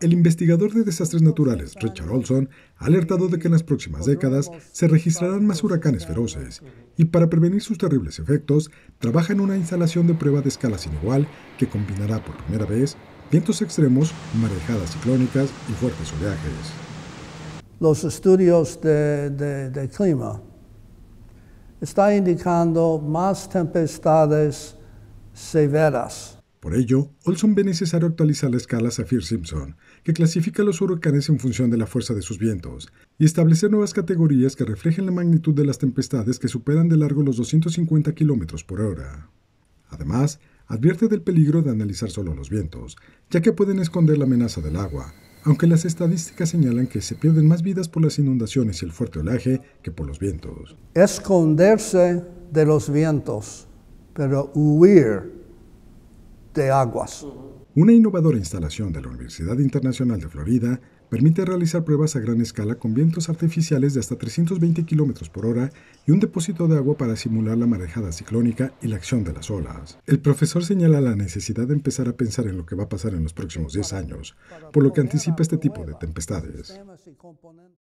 El investigador de desastres naturales Richard Olson ha alertado de que en las próximas décadas se registrarán más huracanes feroces y para prevenir sus terribles efectos trabaja en una instalación de prueba de escala sin igual que combinará por primera vez vientos extremos, marejadas ciclónicas y fuertes oleajes. Los estudios de, de clima están indicando más tempestades severas por ello, Olson ve necesario actualizar la escala Saffir-Simpson, que clasifica los huracanes en función de la fuerza de sus vientos, y establecer nuevas categorías que reflejen la magnitud de las tempestades que superan de largo los 250 km por hora. Además, advierte del peligro de analizar solo los vientos, ya que pueden esconder la amenaza del agua, aunque las estadísticas señalan que se pierden más vidas por las inundaciones y el fuerte olaje que por los vientos. Esconderse de los vientos, pero huir de aguas. Una innovadora instalación de la Universidad Internacional de Florida permite realizar pruebas a gran escala con vientos artificiales de hasta 320 km por hora y un depósito de agua para simular la marejada ciclónica y la acción de las olas. El profesor señala la necesidad de empezar a pensar en lo que va a pasar en los próximos 10 años, por lo que anticipa este tipo de tempestades.